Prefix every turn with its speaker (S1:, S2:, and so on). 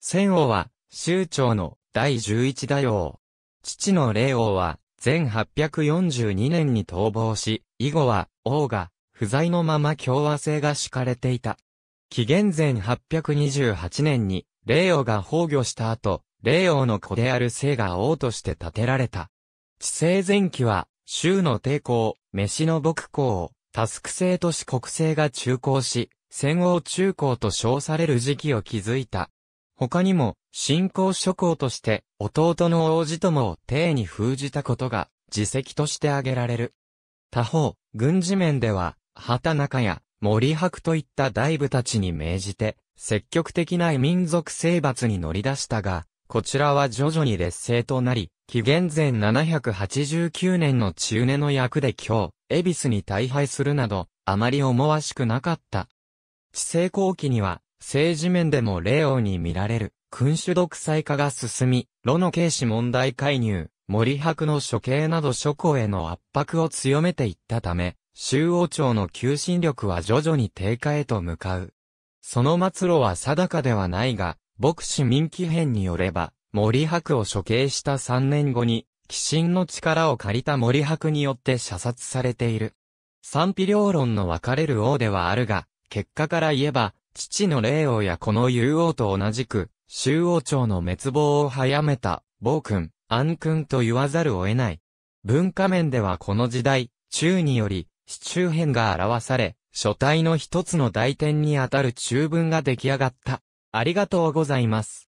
S1: 千王は、宗長の第十一大王。父の霊王は、全842年に逃亡し、以後は、王が、不在のまま共和制が敷かれていた。紀元前828年に、霊王が崩御した後、霊王の子である姓が王として建てられた。治世前期は、州の抵抗、飯の牧校、タスク制都市国制が中高し、戦王中高と称される時期を築いた。他にも、信仰諸侯として、弟の王子友を帝に封じたことが、自責として挙げられる。他方、軍事面では、畑中や森博といった大部たちに命じて、積極的な民族征伐に乗り出したが、こちらは徐々に劣勢となり、紀元前789年の中根の役で今日、恵比寿に大敗するなど、あまり思わしくなかった。治世後期には、政治面でも霊王に見られる、君主独裁化が進み、炉の軽視問題介入、森博の処刑など諸侯への圧迫を強めていったため、周王朝の求心力は徐々に低下へと向かう。その末路は定かではないが、牧師民記編によれば、森博を処刑した3年後に、寄進の力を借りた森博によって射殺されている。賛否両論の分かれる王ではあるが、結果から言えば、父の霊王やこの竜王と同じく、周王朝の滅亡を早めた、暴君、暗君と言わざるを得ない。文化面ではこの時代、中により、市中編が表され、書体の一つの大典にあたる中文が出来上がった。ありがとうございます。